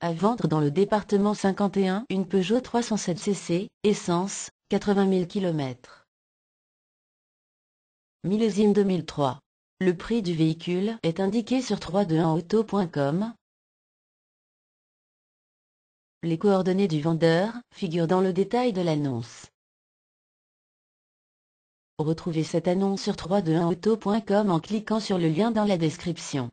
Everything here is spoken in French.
À vendre dans le département 51 une Peugeot 307 cc, essence, 80 000 km. Millésime 2003. Le prix du véhicule est indiqué sur 321auto.com. Les coordonnées du vendeur figurent dans le détail de l'annonce. Retrouvez cette annonce sur 321auto.com en cliquant sur le lien dans la description.